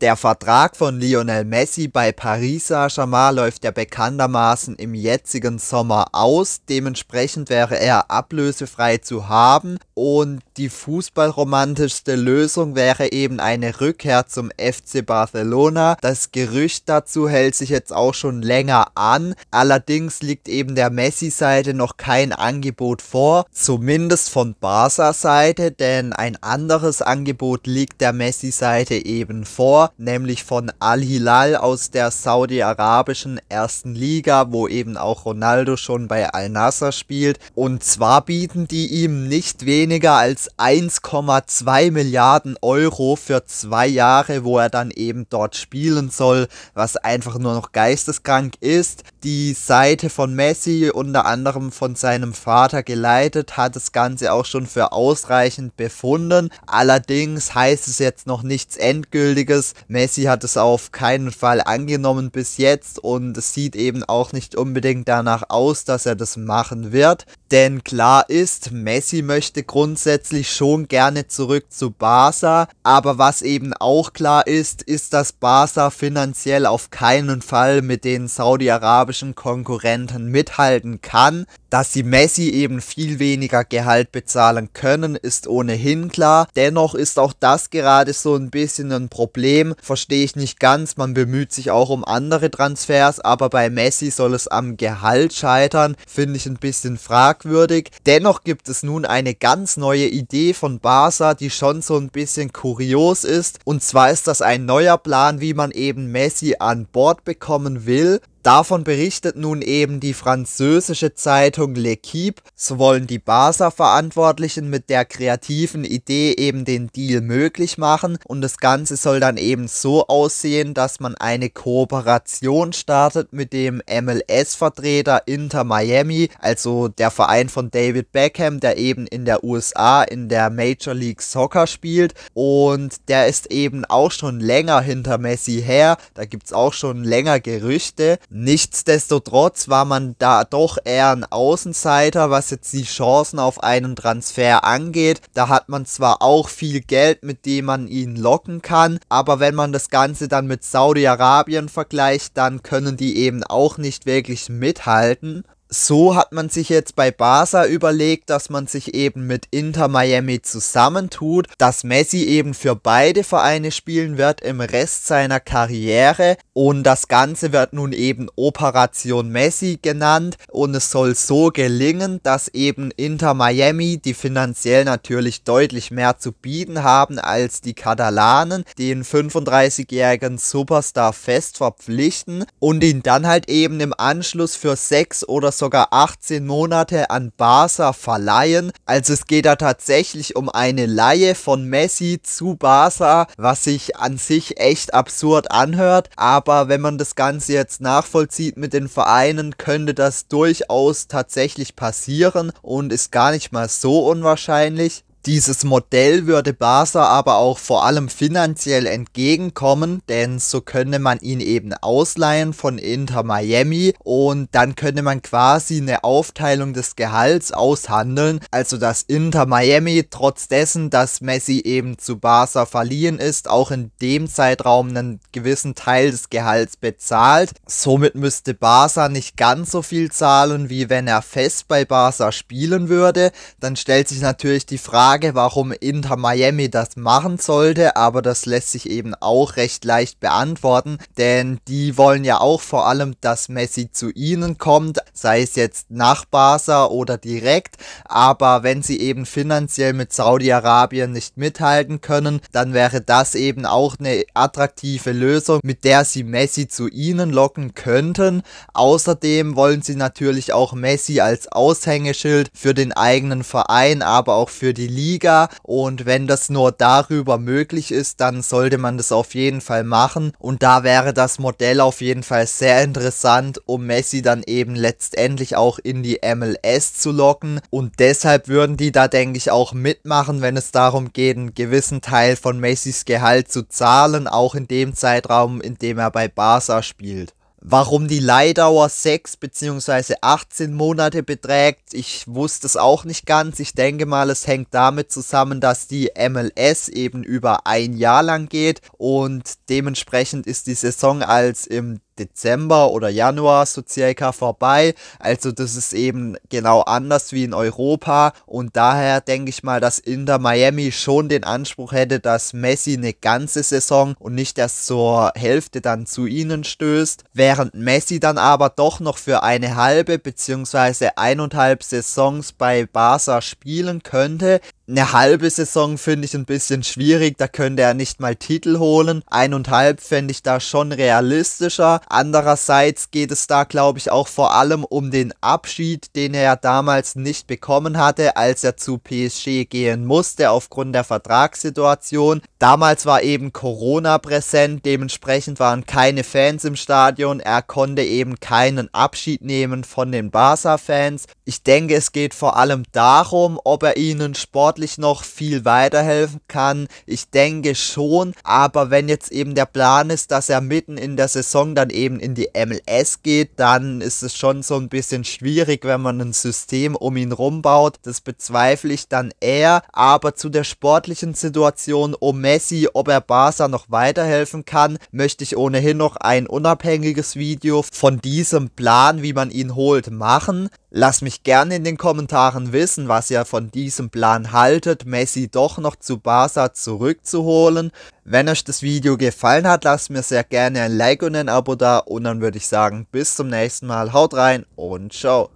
Der Vertrag von Lionel Messi bei Paris Saint-Germain läuft ja bekanntermaßen im jetzigen Sommer aus. Dementsprechend wäre er ablösefrei zu haben und die fußballromantischste Lösung wäre eben eine Rückkehr zum FC Barcelona. Das Gerücht dazu hält sich jetzt auch schon länger an. Allerdings liegt eben der Messi-Seite noch kein Angebot vor, zumindest von Barca-Seite, denn ein anderes Angebot liegt der Messi-Seite eben vor nämlich von Al Hilal aus der saudi-arabischen ersten Liga, wo eben auch Ronaldo schon bei Al Nasser spielt. Und zwar bieten die ihm nicht weniger als 1,2 Milliarden Euro für zwei Jahre, wo er dann eben dort spielen soll, was einfach nur noch geisteskrank ist. Die Seite von Messi, unter anderem von seinem Vater geleitet, hat das Ganze auch schon für ausreichend befunden. Allerdings heißt es jetzt noch nichts Endgültiges. Messi hat es auf keinen Fall angenommen bis jetzt und es sieht eben auch nicht unbedingt danach aus, dass er das machen wird. Denn klar ist, Messi möchte grundsätzlich schon gerne zurück zu Barca, aber was eben auch klar ist, ist, dass Barca finanziell auf keinen Fall mit den saudi-arabischen Konkurrenten mithalten kann. Dass sie Messi eben viel weniger Gehalt bezahlen können, ist ohnehin klar. Dennoch ist auch das gerade so ein bisschen ein Problem. Verstehe ich nicht ganz. Man bemüht sich auch um andere Transfers, aber bei Messi soll es am Gehalt scheitern. Finde ich ein bisschen fraglich fragwürdig. Dennoch gibt es nun eine ganz neue Idee von Barca, die schon so ein bisschen kurios ist. Und zwar ist das ein neuer Plan, wie man eben Messi an Bord bekommen will. Davon berichtet nun eben die französische Zeitung L'Equipe. So wollen die Barca-Verantwortlichen mit der kreativen Idee eben den Deal möglich machen und das Ganze soll dann eben so aussehen, dass man eine Kooperation startet mit dem MLS-Vertreter Inter Miami, also der Verein von David Beckham, der eben in der USA in der Major League Soccer spielt und der ist eben auch schon länger hinter Messi her. Da gibt es auch schon länger Gerüchte Nichtsdestotrotz war man da doch eher ein Außenseiter, was jetzt die Chancen auf einen Transfer angeht. Da hat man zwar auch viel Geld, mit dem man ihn locken kann, aber wenn man das Ganze dann mit Saudi-Arabien vergleicht, dann können die eben auch nicht wirklich mithalten so hat man sich jetzt bei Barca überlegt, dass man sich eben mit Inter Miami zusammentut, dass Messi eben für beide Vereine spielen wird im Rest seiner Karriere und das Ganze wird nun eben Operation Messi genannt und es soll so gelingen, dass eben Inter Miami, die finanziell natürlich deutlich mehr zu bieten haben als die Katalanen, den 35-jährigen Superstar fest verpflichten und ihn dann halt eben im Anschluss für sechs oder sogar 18 Monate an Barca verleihen. Also es geht da tatsächlich um eine Laie von Messi zu Barca, was sich an sich echt absurd anhört. Aber wenn man das Ganze jetzt nachvollzieht mit den Vereinen, könnte das durchaus tatsächlich passieren und ist gar nicht mal so unwahrscheinlich. Dieses Modell würde Barca aber auch vor allem finanziell entgegenkommen, denn so könne man ihn eben ausleihen von Inter Miami und dann könne man quasi eine Aufteilung des Gehalts aushandeln, also dass Inter Miami trotz dessen, dass Messi eben zu Barca verliehen ist, auch in dem Zeitraum einen gewissen Teil des Gehalts bezahlt. Somit müsste Barca nicht ganz so viel zahlen, wie wenn er fest bei Barca spielen würde. Dann stellt sich natürlich die Frage, Frage, warum Inter Miami das machen sollte, aber das lässt sich eben auch recht leicht beantworten, denn die wollen ja auch vor allem, dass Messi zu ihnen kommt, sei es jetzt nach Barca oder direkt, aber wenn sie eben finanziell mit Saudi-Arabien nicht mithalten können, dann wäre das eben auch eine attraktive Lösung, mit der sie Messi zu ihnen locken könnten. Außerdem wollen sie natürlich auch Messi als Aushängeschild für den eigenen Verein, aber auch für die Liga und wenn das nur darüber möglich ist, dann sollte man das auf jeden Fall machen und da wäre das Modell auf jeden Fall sehr interessant, um Messi dann eben letztendlich auch in die MLS zu locken und deshalb würden die da denke ich auch mitmachen, wenn es darum geht, einen gewissen Teil von Messis Gehalt zu zahlen, auch in dem Zeitraum, in dem er bei Barca spielt. Warum die Leihdauer 6 bzw. 18 Monate beträgt, ich wusste es auch nicht ganz. Ich denke mal, es hängt damit zusammen, dass die MLS eben über ein Jahr lang geht und dementsprechend ist die Saison als im Dezember oder Januar so circa vorbei. Also das ist eben genau anders wie in Europa und daher denke ich mal, dass Inter Miami schon den Anspruch hätte, dass Messi eine ganze Saison und nicht erst zur Hälfte dann zu ihnen stößt, während Messi dann aber doch noch für eine halbe bzw. eineinhalb Saisons bei Barca spielen könnte eine halbe Saison finde ich ein bisschen schwierig, da könnte er nicht mal Titel holen. Eineinhalb fände ich da schon realistischer. Andererseits geht es da, glaube ich, auch vor allem um den Abschied, den er ja damals nicht bekommen hatte, als er zu PSG gehen musste aufgrund der Vertragssituation. Damals war eben Corona präsent, dementsprechend waren keine Fans im Stadion. Er konnte eben keinen Abschied nehmen von den Barca-Fans. Ich denke, es geht vor allem darum, ob er ihnen Sport sportlich noch viel weiterhelfen kann? Ich denke schon, aber wenn jetzt eben der Plan ist, dass er mitten in der Saison dann eben in die MLS geht, dann ist es schon so ein bisschen schwierig, wenn man ein System um ihn rumbaut. Das bezweifle ich dann eher, aber zu der sportlichen Situation um Messi, ob er Barca noch weiterhelfen kann, möchte ich ohnehin noch ein unabhängiges Video von diesem Plan, wie man ihn holt, machen. Lasst mich gerne in den Kommentaren wissen, was ihr von diesem Plan haltet, Messi doch noch zu Barca zurückzuholen. Wenn euch das Video gefallen hat, lasst mir sehr gerne ein Like und ein Abo da und dann würde ich sagen, bis zum nächsten Mal, haut rein und ciao.